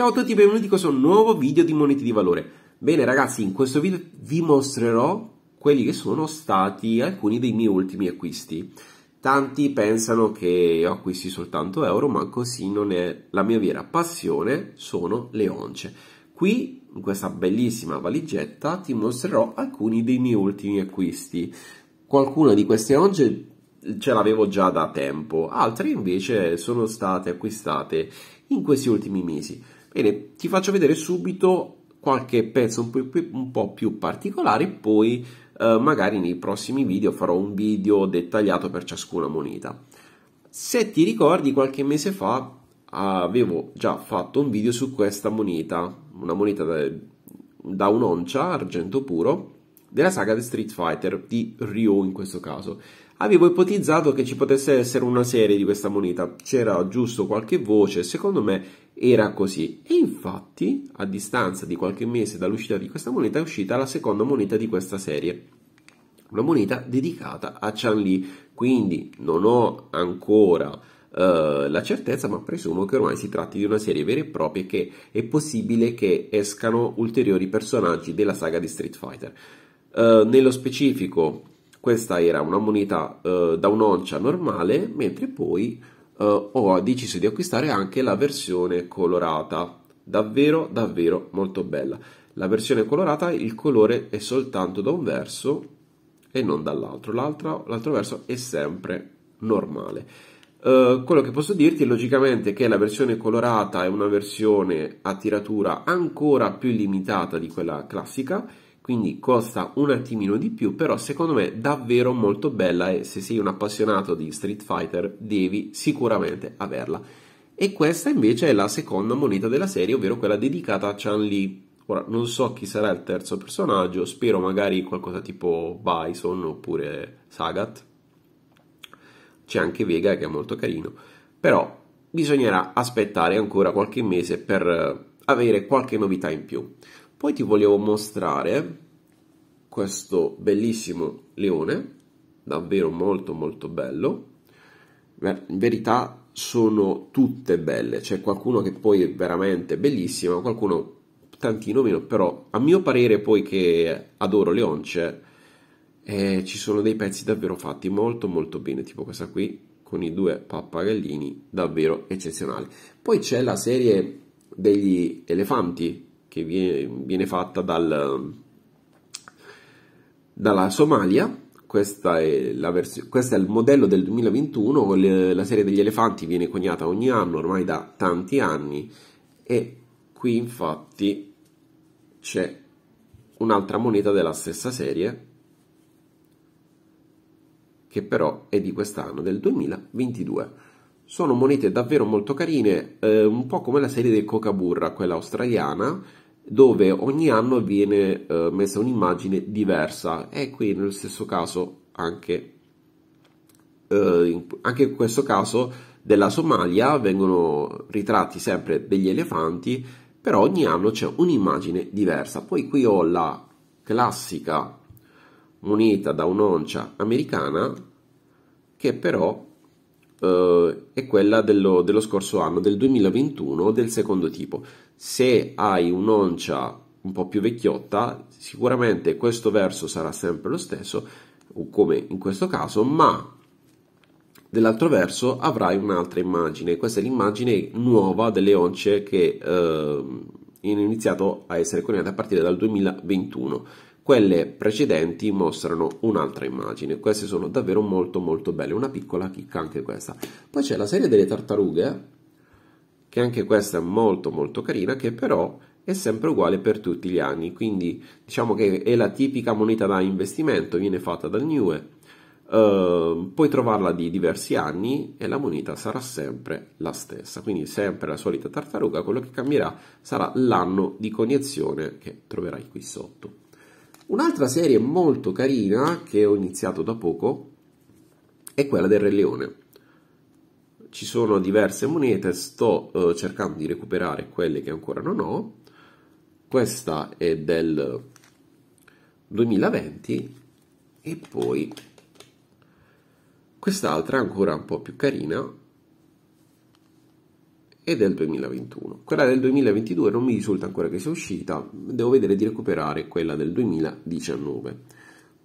Ciao a tutti e benvenuti in questo nuovo video di monete di valore. Bene ragazzi, in questo video vi mostrerò quelli che sono stati alcuni dei miei ultimi acquisti. Tanti pensano che ho acquisti soltanto euro, ma così non è. La mia vera passione sono le once. Qui, in questa bellissima valigetta, ti mostrerò alcuni dei miei ultimi acquisti. Qualcuna di queste once ce l'avevo già da tempo, altre invece sono state acquistate in questi ultimi mesi. Bene, ti faccio vedere subito qualche pezzo un po' più, un po più particolare poi eh, magari nei prossimi video farò un video dettagliato per ciascuna moneta. Se ti ricordi qualche mese fa avevo già fatto un video su questa moneta, una moneta da, da un'oncia, argento puro, della saga The Street Fighter di Ryu in questo caso avevo ipotizzato che ci potesse essere una serie di questa moneta. C'era giusto qualche voce, secondo me era così. E infatti, a distanza di qualche mese dall'uscita di questa moneta, è uscita la seconda moneta di questa serie. Una moneta dedicata a Chan Li. Quindi non ho ancora eh, la certezza, ma presumo che ormai si tratti di una serie vera e propria e che è possibile che escano ulteriori personaggi della saga di Street Fighter. Uh, nello specifico, questa era una moneta eh, da un'oncia normale, mentre poi eh, ho deciso di acquistare anche la versione colorata, davvero davvero molto bella. La versione colorata il colore è soltanto da un verso e non dall'altro, l'altro, l'altro verso è sempre normale. Eh, quello che posso dirti è logicamente che la versione colorata è una versione a tiratura ancora più limitata di quella classica quindi costa un attimino di più però secondo me davvero molto bella e se sei un appassionato di Street Fighter devi sicuramente averla e questa invece è la seconda moneta della serie ovvero quella dedicata a Chan Lee ora non so chi sarà il terzo personaggio spero magari qualcosa tipo Bison oppure Sagat c'è anche Vega che è molto carino però bisognerà aspettare ancora qualche mese per avere qualche novità in più poi ti volevo mostrare questo bellissimo leone, davvero molto molto bello. in verità sono tutte belle, c'è qualcuno che poi è veramente bellissimo, qualcuno tantino meno, però a mio parere poi che adoro le once, cioè, eh, ci sono dei pezzi davvero fatti molto molto bene, tipo questa qui con i due pappagallini davvero eccezionale. Poi c'è la serie degli elefanti che viene, viene fatta dal, dalla Somalia. Questa è, vers- questo è il modello del 2021, la serie degli elefanti viene coniata ogni anno ormai da tanti anni e qui infatti c'è un'altra moneta della stessa serie che però è di quest'anno, del 2022 sono monete davvero molto carine, eh, un po' come la serie del Coca Burra, quella australiana, dove ogni anno viene eh, messa un'immagine diversa e qui nello stesso caso anche, eh, anche in questo caso della Somalia vengono ritratti sempre degli elefanti, però ogni anno c'è un'immagine diversa. Poi qui ho la classica moneta da un'oncia americana che però eh, è quella dello, dello, scorso anno, del 2021, del secondo tipo. Se hai un'oncia un po' più vecchiotta, sicuramente questo verso sarà sempre lo stesso, come in questo caso, ma dell'altro verso avrai un'altra immagine. Questa è l'immagine nuova delle once che eh, hanno iniziato a essere coniate a partire dal 2021 quelle precedenti mostrano un'altra immagine. Queste sono davvero molto molto belle. Una piccola chicca anche questa. Poi c'è la serie delle tartarughe, che anche questa è molto molto carina, che però è sempre uguale per tutti gli anni. Quindi diciamo che è la tipica moneta da investimento, viene fatta dal Newe. Uh, ehm, puoi trovarla di diversi anni e la moneta sarà sempre la stessa, quindi sempre la solita tartaruga, quello che cambierà sarà l'anno di coniezione che troverai qui sotto. Un'altra serie molto carina che ho iniziato da poco è quella del Re Leone. Ci sono diverse monete, sto eh, cercando di recuperare quelle che ancora non ho. Questa è del 2020 e poi quest'altra è ancora un po' più carina e del 2021. Quella del 2022 non mi risulta ancora che sia uscita, devo vedere di recuperare quella del 2019.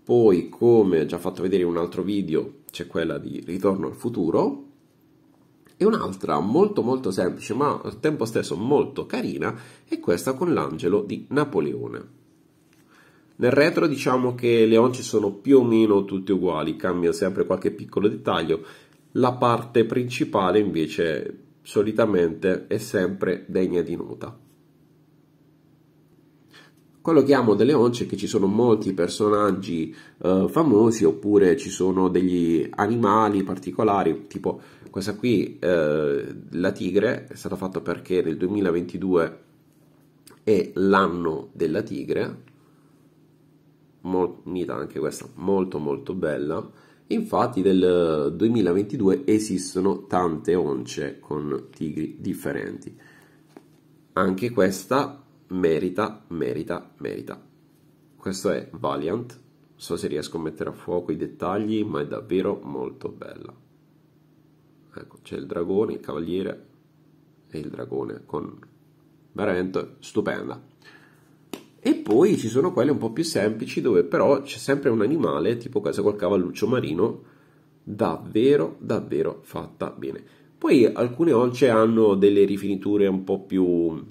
Poi, come già fatto vedere in un altro video, c'è quella di Ritorno al futuro, e un'altra molto molto semplice ma al tempo stesso molto carina è questa con l'angelo di Napoleone. Nel retro diciamo che le once sono più o meno tutte uguali, cambia sempre qualche piccolo dettaglio, la parte principale invece solitamente è sempre degna di nota. Quello che amo delle once è che ci sono molti personaggi eh, famosi oppure ci sono degli animali particolari, tipo questa qui, eh, la tigre, è stata fatta perché nel 2022 è l'anno della tigre, Mol- anche questa, molto molto bella Infatti del 2022 esistono tante once con tigri differenti. Anche questa merita, merita, merita. Questo è Valiant. So se riesco a mettere a fuoco i dettagli, ma è davvero molto bella. Ecco, c'è il dragone, il cavaliere e il dragone con veramente stupenda. E poi ci sono quelle un po' più semplici dove però c'è sempre un animale, tipo questa col cavalluccio marino, davvero, davvero fatta bene. Poi alcune once hanno delle rifiniture un po' più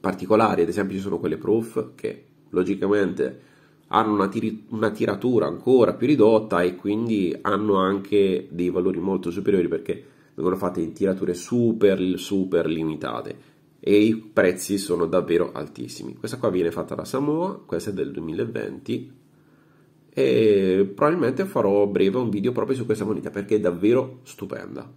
particolari, ad esempio ci sono quelle proof che logicamente hanno una, tiri- una, tiratura ancora più ridotta e quindi hanno anche dei valori molto superiori perché vengono fatte in tirature super, super limitate e i prezzi sono davvero altissimi. Questa qua viene fatta da Samoa, questa è del 2020 e probabilmente farò a breve un video proprio su questa moneta perché è davvero stupenda.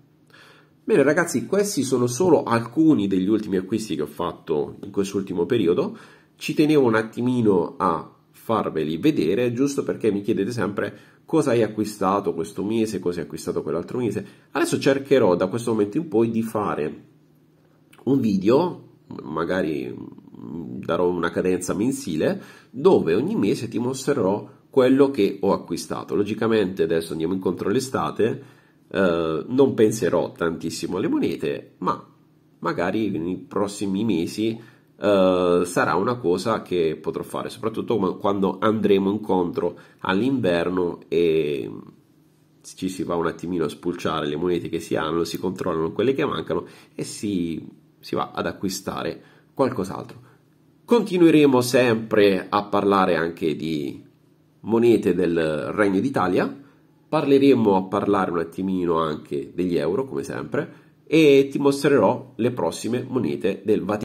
Bene ragazzi, questi sono solo alcuni degli ultimi acquisti che ho fatto in quest'ultimo periodo. Ci tenevo un attimino a farveli vedere, giusto perché mi chiedete sempre cosa hai acquistato questo mese, cosa hai acquistato quell'altro mese. Adesso cercherò da questo momento in poi di fare un video, magari darò una cadenza mensile, dove ogni mese ti mostrerò quello che ho acquistato. Logicamente adesso andiamo incontro all'estate, eh, non penserò tantissimo alle monete, ma magari nei prossimi mesi Uh, sarà una cosa che potrò fare, soprattutto quando andremo incontro all'inverno e ci si va un attimino a spulciare le monete che si hanno, si controllano quelle che mancano e si si va ad acquistare qualcos'altro. Continueremo sempre a parlare anche di monete del Regno d'Italia, parleremo a parlare un attimino anche degli euro, come sempre, e ti mostrerò le prossime monete del Vaticano.